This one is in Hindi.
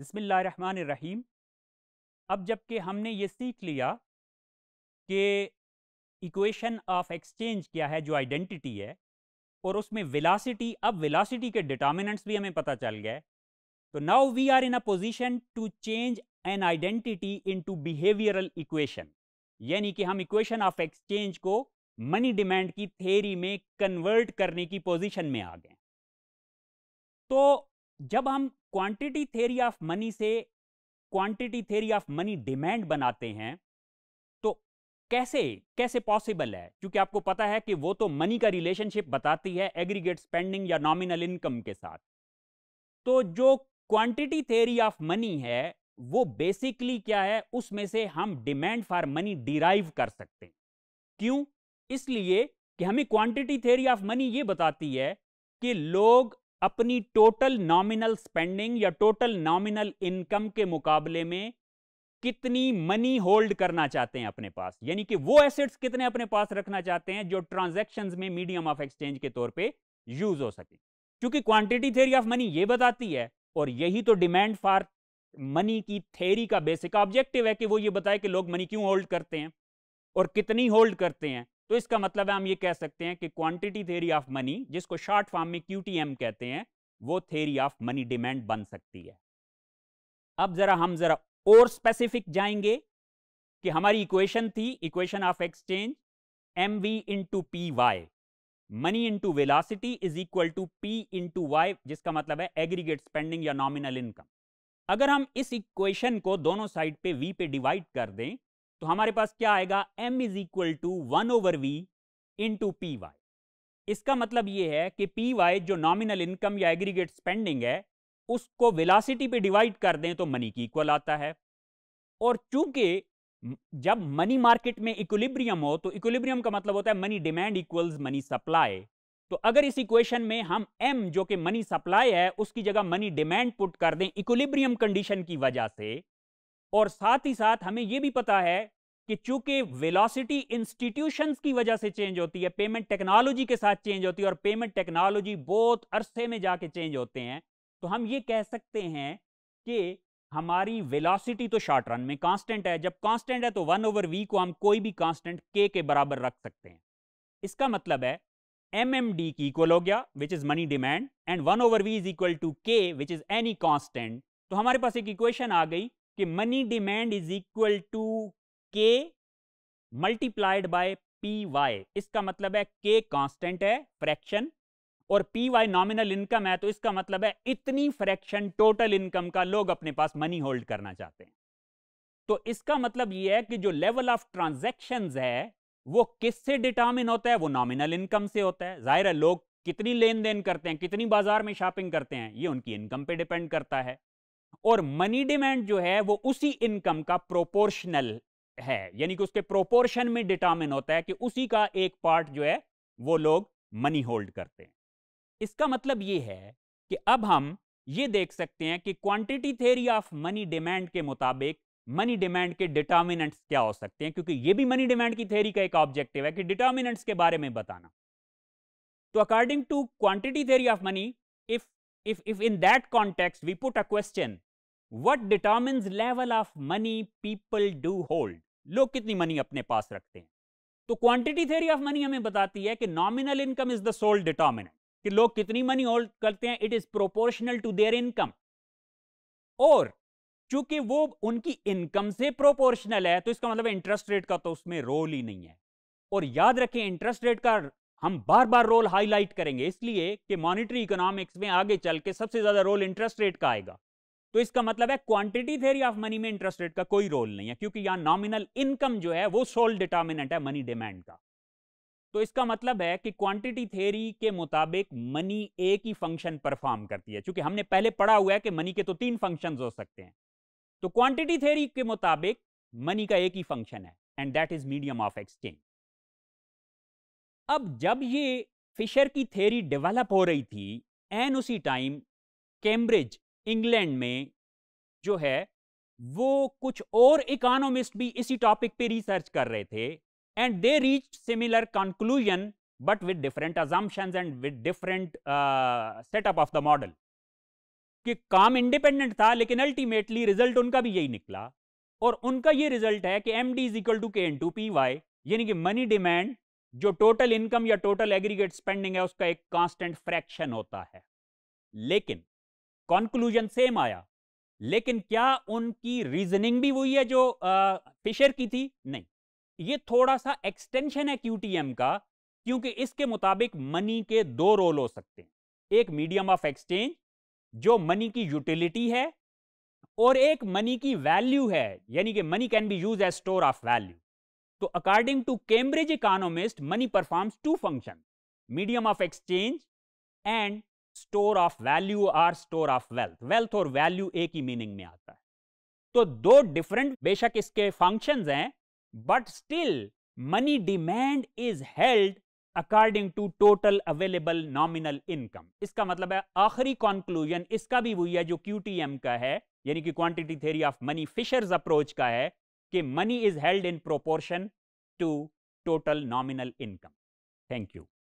रहीम अब जबकि हमने ये सीख लिया कि इक्वेशन ऑफ एक्सचेंज क्या है जो आइडेंटिटी है और उसमें विलासिटी अब विलासिटी के डिटामिनेंट्स भी हमें पता चल गए तो now we are in a position to change an identity into behavioural equation यानी कि हम इक्वेशन ऑफ एक्सचेंज को मनी डिमांड की थेरी में कन्वर्ट करने की पोजीशन में आ गए तो जब हम क्वांटिटी थेरी ऑफ मनी से quantity theory of money demand बनाते हैं तो कैसे कैसे पॉसिबल है क्योंकि आपको पता है कि वो तो मनी का रिलेशनशिप बताती है एग्रीगेट स्पेंडिंग या नॉमिनल इनकम के साथ तो जो क्वांटिटी थेरी ऑफ मनी है वो बेसिकली क्या है उसमें से हम डिमांड फॉर मनी डिराइव कर सकते हैं क्यों इसलिए कि हमें क्वांटिटी थेरी ऑफ मनी ये बताती है कि लोग अपनी टोटल नॉमिनल स्पेंडिंग या टोटल नॉमिनल इनकम के मुकाबले में कितनी मनी होल्ड करना चाहते हैं अपने पास यानी कि वो एसेट्स कितने अपने पास रखना चाहते हैं जो ट्रांजेक्शन में मीडियम ऑफ एक्सचेंज के तौर पर यूज हो सके क्योंकि क्वांटिटी थेरी ऑफ मनी ये बताती है और यही तो डिमांड फॉर मनी की थेरी का बेसिक ऑब्जेक्टिव है कि वो ये बताए कि लोग मनी क्यों होल्ड करते हैं और कितनी होल्ड करते हैं तो इसका मतलब है हम ये कह सकते हैं कि क्वांटिटी थेरी ऑफ मनी जिसको शॉर्ट फॉर्म में क्यू कहते हैं वो थेरी ऑफ मनी डिमांड बन सकती है अब जरा हम जरा और स्पेसिफिक जाएंगे कि हमारी इक्वेशन थी equation of exchange M V into P Y money into velocity is equal to P into Y जिसका मतलब है एग्रीगेट स्पेंडिंग या नॉमिनल इनकम अगर हम इस इक्वेशन को दोनों साइड पे वी पे डिवाइड कर दें तो हमारे पास क्या आएगा m is equal to one over V into P Y इसका मतलब ये है कि पी वाई जो नॉमिनल इनकम या एग्रीगेट स्पेंडिंग है उसको वेलासिटी पे डिवाइड कर दें तो मनी की इक्वल आता है और चूंकि जब मनी मार्केट में इक्विलिब्रियम हो तो इक्विलिब्रियम का मतलब होता है money demand equals money supply तो अगर इस इक्वेशन में हम m जो कि मनी सप्लाई है उसकी जगह मनी डिमांड पुट कर दें इक्विलिब्रियम कंडीशन की वजह से और साथ ही साथ हमें यह भी पता है कि चूंकि वेलोसिटी इंस्टीट्यूशंस की वजह से चेंज होती है पेमेंट टेक्नोलॉजी के साथ चेंज होती है और पेमेंट टेक्नोलॉजी बहुत अरसे में जाके चेंज होते हैं तो हम ये कह सकते हैं कि हमारी वेलोसिटी तो शॉर्ट रन में कांस्टेंट है जब कांस्टेंट है तो वन ओवर वी को हम कोई भी कांस्टेंट के के बराबर रख सकते हैं इसका मतलब है एम एम डी की इक्वल हो गया which is money demand and one over V is equal to K which is any constant तो हमारे पास एक इक्वेशन आ गई कि money demand is equal to K multiplied by P Y इसका मतलब है के कांस्टेंट है फ्रैक्शन और पी वाई नॉमिनल इनकम है तो इसका मतलब है इतनी फ्रैक्शन टोटल इनकम का लोग अपने पास मनी होल्ड करना चाहते हैं तो इसका मतलब यह है कि जो लेवल ऑफ ट्रांजेक्शन है वो किससे डिटर्मिन होता है वो नॉमिनल इनकम से होता है जाहिर है लोग कितनी लेन देन करते हैं कितनी बाजार में शॉपिंग करते हैं ये उनकी इनकम पे डिपेंड करता है और मनी डिमांड जो है वो उसी इनकम का प्रोपोर्शनल है यानी कि उसके प्रोपोर्शन में डिटर्मिन होता है कि उसी का एक पार्ट जो है वो लोग मनी होल्ड करते हैं इसका मतलब ये है कि अब हम ये देख सकते हैं कि quantity theory of money demand के मुताबिक मनी डिमांड के डिटर्मिनेंट्स क्या हो सकते हैं क्योंकि ये भी मनी डिमांड की थ्योरी का एक ऑब्जेक्टिव है कि डिटर्मिनेंट्स के बारे में बताना तो according to quantity theory of money if if if in that context we put a question what determine level of money people do hold लोग कितनी मनी अपने पास रखते हैं तो क्वांटिटी थ्योरी ऑफ मनी हमें बताती है कि nominal income is the sole determinant कि लोग कितनी मनी होल्ड करते हैं it is proportional to their income और चूंकि वो उनकी इनकम से प्रोपोर्शनल है तो इसका मतलब इंटरेस्ट रेट का तो उसमें रोल ही नहीं है और याद रखें इंटरेस्ट रेट का हम बार बार रोल हाईलाइट करेंगे इसलिए कि मॉनिटरी इकोनॉमिक्स में आगे चल के सबसे ज्यादा रोल इंटरेस्ट रेट का आएगा तो इसका मतलब है क्वांटिटी थेरी ऑफ मनी में इंटरेस्ट रेट का कोई रोल नहीं है क्योंकि यहां नॉमिनल इनकम जो है वो सोल डिटर्मिनेंट है मनी डिमांड का तो इसका मतलब है कि क्वांटिटी थेरी के मुताबिक मनी एक ही फंक्शन परफॉर्म करती है क्योंकि हमने पहले पढ़ा हुआ है कि मनी के तो तीन फंक्शन हो सकते हैं तो क्वांटिटी थेरी के मुताबिक मनी का एक ही फंक्शन है and that is medium of exchange अब जब ये फिशर की थेरी डेवलप हो रही थी एन उसी टाइम कैम्ब्रिज इंग्लैंड में जो है वो कुछ और इकोनॉमिस्ट भी इसी टॉपिक पे रिसर्च कर रहे थे and they reach similar conclusion but with different assumptions and with different setup of the model कि काम इंडिपेंडेंट था लेकिन अल्टीमेटली रिजल्ट उनका भी यही निकला और उनका ये रिजल्ट है कि M D is equal to K N to P Y यानी कि मनी डिमांड जो टोटल इनकम या टोटल एग्रीगेट स्पेंडिंग है उसका एक कांस्टेंट फ्रैक्शन होता है लेकिन कॉन्क्लूजन सेम आया लेकिन क्या उनकी रीजनिंग भी वही है जो आ, फिशर की थी नहीं ये थोड़ा सा एक्सटेंशन है क्यूटीएम का क्योंकि इसके मुताबिक मनी के दो रोल हो सकते हैं एक मीडियम ऑफ एक्सचेंज जो मनी की यूटिलिटी है और एक मनी की वैल्यू है यानी कि money can be use as store of value तो according to Cambridge economist money performs two function medium of exchange and store of value और स्टोर ऑफ वेल्थ वेल्थ और वैल्यू एक ही मीनिंग में आता है तो दो डिफरेंट बेशक इसके फंक्शंस हैं but still money demand is held according to total available nominal income इसका मतलब है आखिरी कॉन्क्लूजन इसका भी वही है जो क्यूटीएम का है यानी कि क्वांटिटी थे ऑफ मनी फिशर्स अप्रोच का है कि money is held in proportion to total nominal income thank you